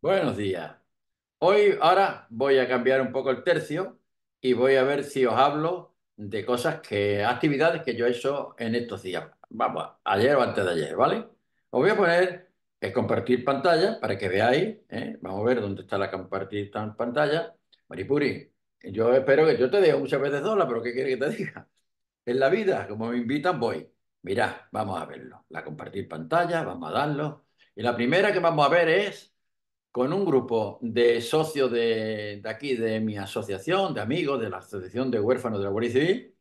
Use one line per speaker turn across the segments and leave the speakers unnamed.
Buenos días. Hoy, ahora voy a cambiar un poco el tercio y voy a ver si os hablo de cosas que, actividades que yo he hecho en estos días. Vamos, ayer o antes de ayer, ¿vale? Os voy a poner el eh, compartir pantalla para que veáis. ¿eh? Vamos a ver dónde está la compartir pantalla. Maripuri, yo espero que yo te dé muchas veces sola, pero ¿qué quiere que te diga? En la vida, como me invitan, voy. Mira, vamos a verlo. La compartir pantalla, vamos a darlo. Y la primera que vamos a ver es con un grupo de socios de, aquí, de mi asociación, de amigos, de la Asociación de Huérfanos de la Guardia Civil,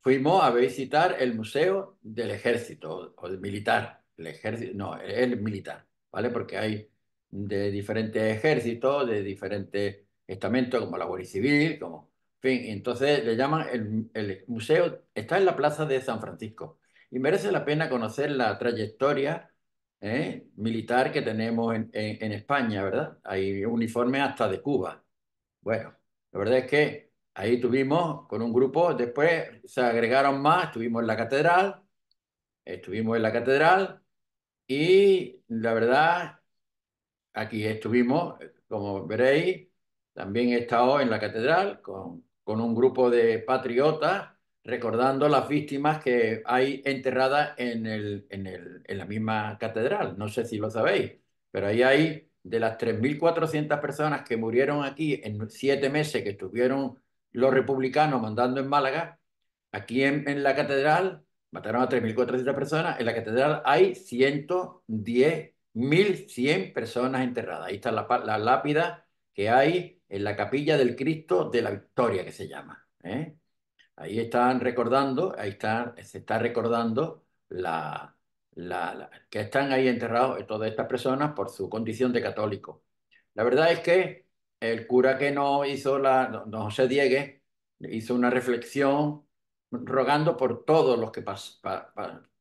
fuimos a visitar el Museo del Ejército o del Militar. El ejército, no, el militar, ¿vale? Porque hay de diferentes ejércitos, de diferentes estamentos, como la Guardia Civil, como. En fin, entonces le llaman el, el museo, está en la plaza de San Francisco y merece la pena conocer la trayectoria ¿eh? militar que tenemos en, España, ¿verdad? Hay uniformes hasta de Cuba. Bueno, la verdad es que ahí tuvimos con un grupo, después se agregaron más, estuvimos en la catedral, estuvimos en la catedral y la verdad, aquí estuvimos, como veréis, también he estado en la catedral con, con un grupo de patriotas recordando las víctimas que hay enterradas en, la misma catedral. No sé si lo sabéis, pero ahí hay de las 3.400 personas que murieron aquí en siete meses que estuvieron los republicanos mandando en Málaga, aquí en, la catedral mataron a 3.400 personas, en la catedral hay 110.100 personas enterradas. Ahí está la, la, lápida que hay en la capilla del Cristo de la Victoria, que se llama. ¿eh? Ahí están recordando, ahí se está recordando que están ahí enterrados todas estas personas por su condición de católico. La verdad es que el cura que no hizo la, don José Diegue, hizo una reflexión rogando por todos los que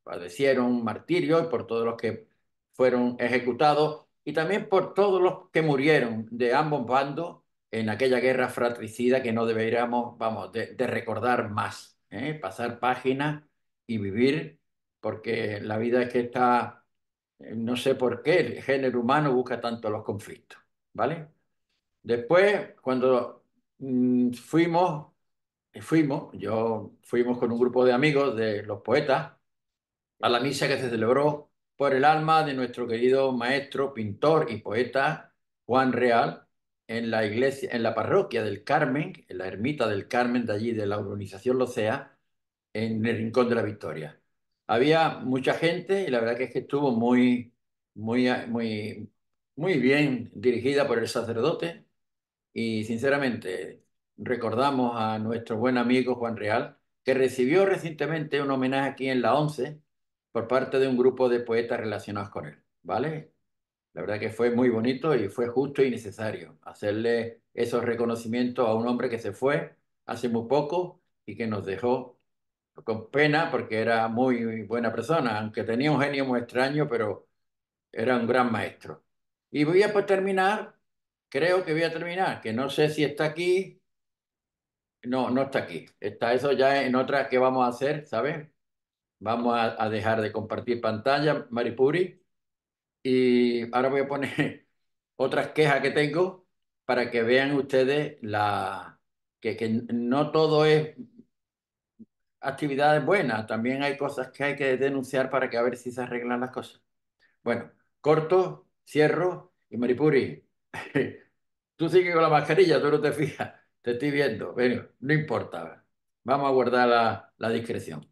padecieron martirio y por todos los que fueron ejecutados y también por todos los que murieron de ambos bandos en aquella guerra fratricida que no deberíamos, vamos, de, recordar más, ¿eh? pasar páginas y vivir, porque la vida es que está, eh, no sé por qué, el género humano busca tanto los conflictos, ¿vale? Después, cuando mm, fuimos, fuimos, yo fuimos con un grupo de amigos de los poetas a la misa que se celebró por el alma de nuestro querido maestro, pintor y poeta Juan Real, en la iglesia, en la parroquia del Carmen, en la ermita del Carmen de allí, de la urbanización Locea, en el Rincón de la Victoria. Había mucha gente y la verdad que es que estuvo muy, muy, muy, muy bien dirigida por el sacerdote y sinceramente recordamos a nuestro buen amigo Juan Real, que recibió recientemente un homenaje aquí en la 11 por parte de un grupo de poetas relacionados con él, ¿vale? La verdad que fue muy bonito y fue justo y necesario hacerle esos reconocimientos a un hombre que se fue hace muy poco y que nos dejó con pena porque era muy buena persona, aunque tenía un genio muy extraño, pero era un gran maestro. Y voy a pues, terminar, creo que voy a terminar, que no sé si está aquí. No, no está aquí. Está eso ya en otra que vamos a hacer, ¿sabes? Vamos a, a dejar de compartir pantalla, Maripuri. Y ahora voy a poner otras quejas que tengo para que vean ustedes la, que, no todo es actividad buena. también hay cosas que hay que denunciar para que a ver si se arreglan las cosas. Bueno, corto, cierro y Maripuri, tú sigues con la mascarilla, tú no te fijas, te estoy viendo, bueno, no importa, vamos a guardar la discreción.